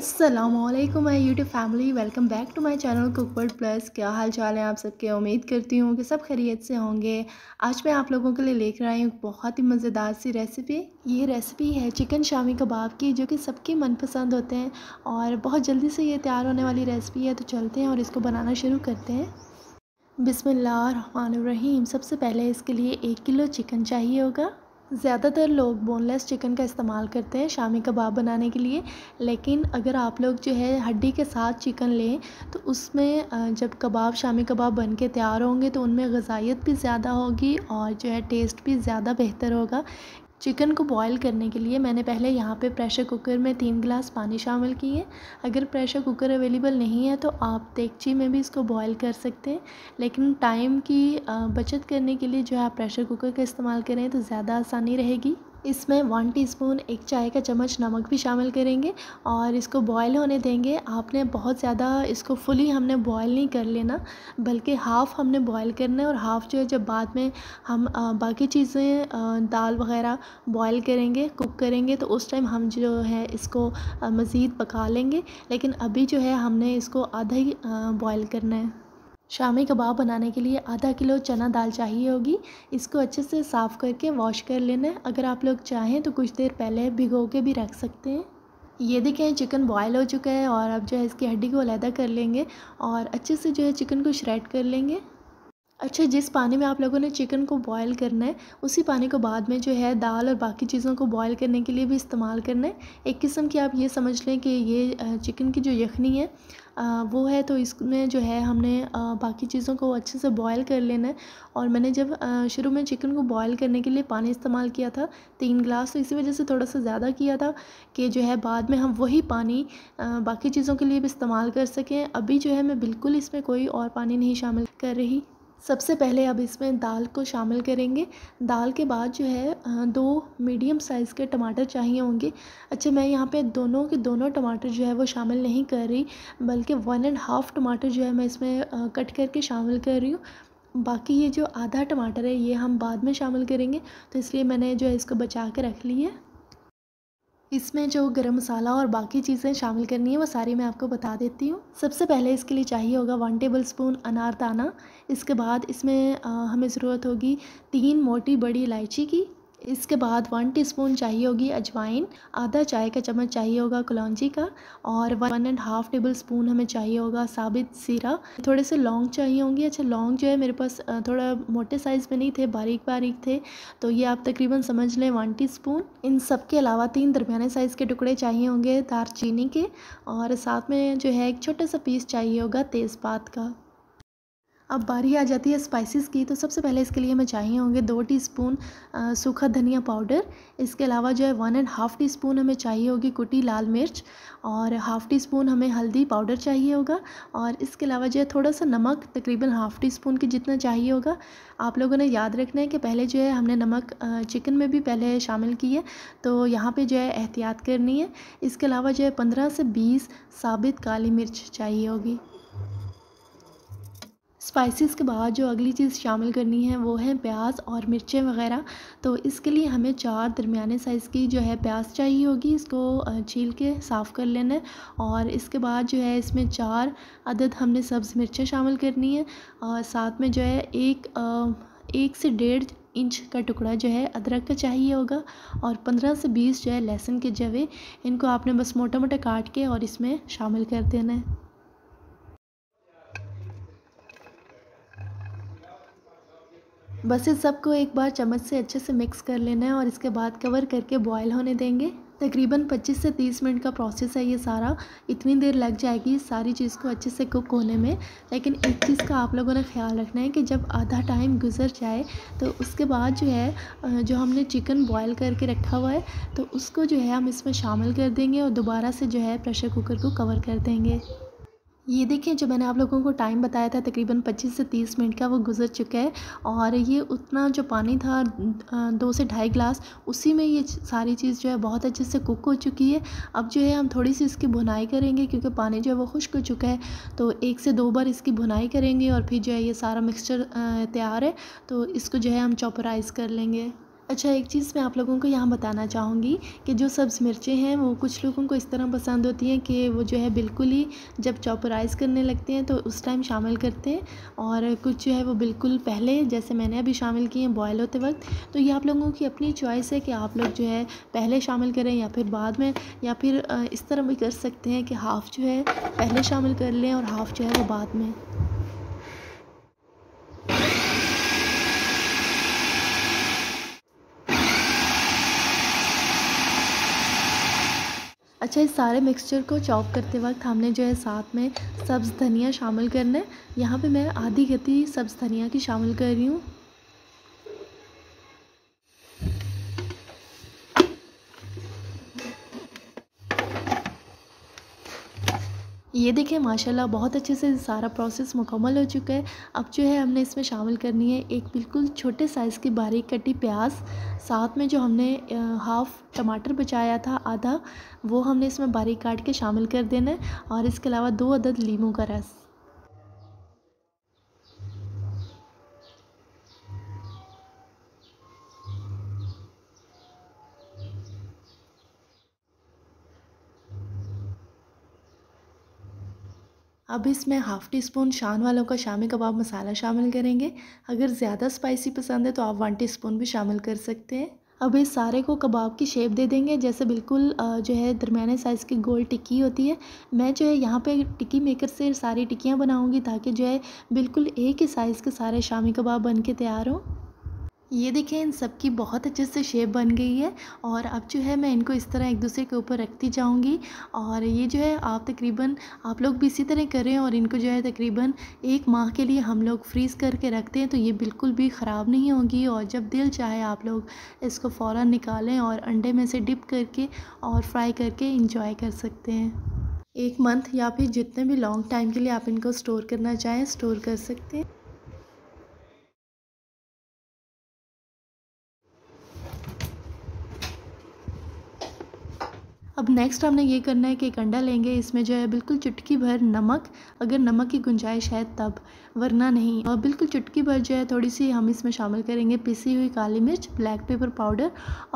Aslam my YouTube family welcome back to my channel cookward plus क्या हाल चाल है आप सबके उम्मीद करती हूँ कि सब खैरियत से होंगे आज मैं आप लोगों के लिए लेकर आई हूँ बहुत ही मज़ेदार सी रेसिपी ये रेसिपी है चिकन शामी कबाब की जो कि सबके मनपसंद होते हैं और बहुत जल्दी से ये तैयार होने वाली रेसिपी है तो चलते हैं और इसको बनाना शुरू करते हैं बिसमीम सबसे पहले इसके लिए एक किलो चिकन चाहिए होगा ज़्यादातर लोग बोनलेस चिकन का इस्तेमाल करते हैं शामी कबाब बनाने के लिए लेकिन अगर आप लोग जो है हड्डी के साथ चिकन लें तो उसमें जब कबाब शामी कबाब बन के तैयार होंगे तो उनमें गजाइत भी ज़्यादा होगी और जो है टेस्ट भी ज़्यादा बेहतर होगा चिकन को बॉईल करने के लिए मैंने पहले यहाँ पे प्रेशर कुकर में तीन गिलास पानी शामिल किए अगर प्रेशर कुकर अवेलेबल नहीं है तो आप देगची में भी इसको बॉईल कर सकते हैं लेकिन टाइम की बचत करने के लिए जो है आप प्रेशर कुकर का इस्तेमाल करें तो ज़्यादा आसानी रहेगी इसमें वन टीस्पून एक चाय का चम्मच नमक भी शामिल करेंगे और इसको बॉयल होने देंगे आपने बहुत ज़्यादा इसको फुली हमने बॉयल नहीं कर लेना बल्कि हाफ़ हमने बॉयल करना है और हाफ़ जो है जब बाद में हम बाकी चीज़ें दाल वगैरह बॉयल करेंगे कुक करेंगे तो उस टाइम हम जो है इसको मज़ीद पका लेंगे लेकिन अभी जो है हमने इसको आधा ही बॉयल करना है शामी कबाब बनाने के लिए आधा किलो चना दाल चाहिए होगी इसको अच्छे से साफ़ करके वॉश कर लेना है अगर आप लोग चाहें तो कुछ देर पहले भिगो के भी रख सकते हैं ये देखें चिकन बॉयल हो चुका है और अब जो है इसकी हड्डी को अलहदा कर लेंगे और अच्छे से जो है चिकन को श्रेड कर लेंगे अच्छा जिस पानी में आप लोगों ने चिकन को बॉईल करना है उसी पानी को बाद में जो है दाल और बाकी चीज़ों को बॉईल करने के लिए भी इस्तेमाल करना है एक किस्म की आप ये समझ लें कि ये चिकन की जो यखनी है वो है तो इसमें जो है हमने बाकी चीज़ों को अच्छे से बॉयल कर लेना है और मैंने जब शुरू में चिकन को बॉयल करने के लिए पानी इस्तेमाल किया था तीन गिलास तो इसी वजह से थोड़ा सा ज़्यादा किया था कि जो है बाद में हम वही पानी बाकी चीज़ों के लिए भी इस्तेमाल कर सकें अभी जो है मैं बिल्कुल इसमें कोई और पानी नहीं शामिल कर रही सबसे पहले अब इसमें दाल को शामिल करेंगे दाल के बाद जो है दो मीडियम साइज़ के टमाटर चाहिए होंगे अच्छा मैं यहाँ पे दोनों के दोनों टमाटर जो है वो शामिल नहीं कर रही बल्कि वन एंड हाफ़ टमाटर जो है मैं इसमें कट करके शामिल कर रही हूँ बाकी ये जो आधा टमाटर है ये हम बाद में शामिल करेंगे तो इसलिए मैंने जो है इसको बचा के रख ली है इसमें जो गरम मसाला और बाकी चीज़ें शामिल करनी है वो सारी मैं आपको बता देती हूँ सबसे पहले इसके लिए चाहिए होगा वन टेबल स्पून अनारदाना इसके बाद इसमें हमें ज़रूरत होगी तीन मोटी बड़ी इलायची की इसके बाद वन टीस्पून चाहिए होगी अजवाइन आधा चाय का चम्मच चाहिए होगा कलौजी का और one and half tablespoon हमें चाहिए होगा साबित सीरा थोड़े से लॉन्ग चाहिए होंगे अच्छा लॉन्ग जो है मेरे पास थोड़ा मोटे साइज़ में नहीं थे बारीक बारीक थे तो ये आप तकरीबन समझ लें वन टी स्पून इन सब के अलावा तीन दरमियाने साइज़ के टुकड़े चाहिए होंगे दारचीनी के और साथ में जो है एक छोटा सा पीस चाहिए होगा तेज़पात का अब बारी आ जाती है स्पाइसेस की तो सबसे पहले इसके लिए हमें चाहिए होंगे दो टीस्पून सूखा धनिया पाउडर इसके अलावा जो है one and half teaspoon हमें चाहिए होगी कुटी लाल मिर्च और हाफ़ टी स्पून हमें हल्दी पाउडर चाहिए होगा और इसके अलावा जो है थोड़ा सा नमक तकरीबन हाफ़ टी स्पून के जितना चाहिए होगा आप लोगों ने याद रखना है कि पहले जो है हमने नमक चिकन में भी पहले शामिल की है तो यहाँ पर जो है एहतियात करनी है इसके अलावा जो है पंद्रह से बीस साबित काली मिर्च चाहिए होगी स्पाइसेस के बाद जो अगली चीज़ शामिल करनी है वो है प्याज और मिर्चें वगैरह तो इसके लिए हमें चार दरमियाने साइज़ की जो है प्याज चाहिए होगी इसको छील के साफ़ कर लेना है और इसके बाद जो है इसमें चार अदद हमने सब्ज़ मिर्चें शामिल करनी है और साथ में जो है एक एक से डेढ़ इंच का टुकड़ा जो है अदरक का चाहिए होगा और 15 से 20 जो है लहसुन के जवे इनको आपने बस मोटा मोटा काट के और इसमें शामिल कर देना है बस इस सबको एक बार चम्मच से अच्छे से मिक्स कर लेना है और इसके बाद कवर करके बॉयल होने देंगे तकरीबन 25 से 30 मिनट का प्रोसेस है ये सारा इतनी देर लग जाएगी इस सारी चीज़ को अच्छे से कुक होने में लेकिन एक चीज़ का आप लोगों ने ख्याल रखना है कि जब आधा टाइम गुजर जाए तो उसके बाद जो है जो हमने चिकन बॉयल करके रखा हुआ है तो उसको जो है हम इसमें शामिल कर देंगे और दोबारा से जो है प्रेशर कुकर को कवर कर देंगे ये देखें जो मैंने आप लोगों को टाइम बताया था तकरीबन 25 से 30 मिनट का वो गुजर चुका है और ये उतना जो पानी था दो से ढाई ग्लास उसी में ये सारी चीज़ जो है बहुत अच्छे से कुक हो चुकी है अब जो है हम थोड़ी सी इसकी भुनाई करेंगे क्योंकि पानी जो है वो खुश्क हो चुका है तो एक से दो बार इसकी भुनाई करेंगे और फिर जो है ये सारा मिक्सचर तैयार है तो इसको जो है हम चॉपराइज़ कर लेंगे अच्छा एक चीज़ मैं आप लोगों को यहाँ बताना चाहूँगी कि जो सब्ज़ मिर्चें हैं वो कुछ लोगों को इस तरह पसंद होती हैं कि वो जो है बिल्कुल ही जब चॉपराइज़ करने लगते हैं तो उस टाइम शामिल करते हैं और कुछ जो है वो बिल्कुल पहले जैसे मैंने अभी शामिल किए हैं बॉयल होते वक्त तो ये आप लोगों की अपनी चॉइस है कि आप लोग जो है पहले शामिल करें या फिर बाद में या फिर इस तरह भी कर सकते हैं कि हाफ़ जो है पहले शामिल कर लें और हाफ़ जो है वो बाद में अच्छा इस सारे मिक्सचर को चॉप करते वक्त हमने जो है साथ में सब्ज़ धनिया शामिल करना है यहाँ पे मैं आधी गति सब्ज़ धनिया की शामिल कर रही हूँ ये देखिए माशाल्लाह बहुत अच्छे से सारा प्रोसेस मुकम्मल हो चुका है अब जो है हमने इसमें शामिल करनी है एक बिल्कुल छोटे साइज़ की बारीक कटी प्याज साथ में जो हमने हाफ़ टमाटर बचाया था आधा वो हमने इसमें बारीक काट के शामिल कर देना है और इसके अलावा दो अदद लीमू का रस अब इसमें हाफ़ टी स्पून शान वालों का शामी कबाब मसाला शामिल करेंगे अगर ज़्यादा स्पाइसी पसंद है तो आप वन टी स्पून भी शामिल कर सकते हैं अब इस सारे को कबाब की शेप दे देंगे जैसे बिल्कुल जो है दरमियाने साइज़ की गोल टिक्की होती है मैं जो है यहाँ पे टिक्की मेकर से सारी टिक्कियाँ बनाऊँगी ताकि जो है बिल्कुल एक ही साइज़ के सारे शामी कबाब बन के तैयार हों ये देखें इन सब की बहुत अच्छे से शेप बन गई है और अब जो है मैं इनको इस तरह एक दूसरे के ऊपर रखती जाऊंगी और ये जो है आप तकरीबन आप लोग भी इसी तरह करें और इनको जो है तकरीबन एक माह के लिए हम लोग फ्रीज़ करके रखते हैं तो ये बिल्कुल भी ख़राब नहीं होगी और जब दिल चाहे आप लोग इसको फ़ौर निकालें और अंडे में से डिप करके और फ्राई करके इंजॉय कर सकते हैं एक मंथ या फिर जितने भी लॉन्ग टाइम के लिए आप इनको स्टोर करना चाहें स्टोर कर सकते हैं अब नेक्स्ट हमने ये करना है कि एक अंडा लेंगे इसमें जो है बिल्कुल चुटकी भर नमक अगर नमक की गुंजाइश है तब वरना नहीं और बिल्कुल चुटकी भर जो है थोड़ी सी हम इसमें शामिल करेंगे पिसी हुई काली मिर्च ब्लैक पेपर पाउडर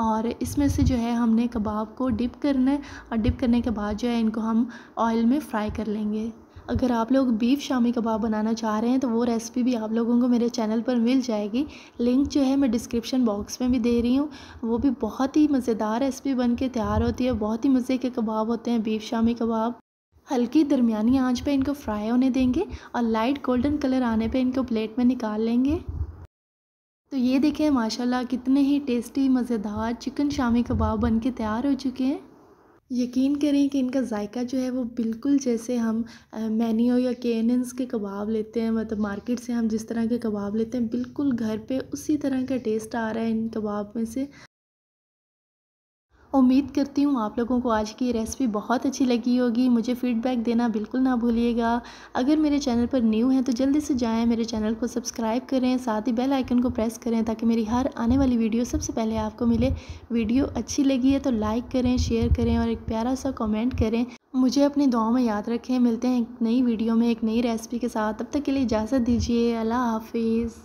और इसमें से जो है हमने कबाब को डिप करना है और डिप करने के बाद जो है इनको हम ऑयल में फ्राई कर लेंगे अगर आप लोग बीफ शामी कबाब बनाना चाह रहे हैं तो वो रेसिपी भी आप लोगों को मेरे चैनल पर मिल जाएगी लिंक जो है मैं डिस्क्रिप्शन बॉक्स में भी दे रही हूँ वो भी बहुत ही मज़ेदार रेसिपी बन के तैयार होती है बहुत ही मज़े के कबाब होते हैं बीफ शामी कबाब हल्की दरमियानी आंच पे इनको फ्राई होने देंगे और लाइट गोल्डन कलर आने पे इनको प्लेट में निकाल लेंगे तो ये देखें माशाल्लाह कितने ही टेस्टी मज़ेदार चिकन शामी कबाब बन के तैयार हो चुके हैं यकीन करें कि इनका जायका जो है वो बिल्कुल जैसे हम मैनियो या केनन्स के कबाब लेते हैं मतलब मार्केट से हम जिस तरह के कबाब लेते हैं बिल्कुल घर पे उसी तरह का टेस्ट आ रहा है इन कबाब में से उम्मीद करती हूँ आप लोगों को आज की रेसिपी बहुत अच्छी लगी होगी मुझे फ़ीडबैक देना बिल्कुल ना भूलिएगा अगर मेरे चैनल पर न्यू हैं तो जल्दी से जाएँ मेरे चैनल को सब्सक्राइब करें साथ ही बेल आइकन को प्रेस करें ताकि मेरी हर आने वाली वीडियो सबसे पहले आपको मिले वीडियो अच्छी लगी है तो लाइक करें शेयर करें और एक प्यारा सा कॉमेंट करें मुझे अपनी दुआओं में याद रखें मिलते हैं एक नई वीडियो में एक नई रेसिपी के साथ तब तक के लिए इजाज़त दीजिए अल्लाह हाफिज़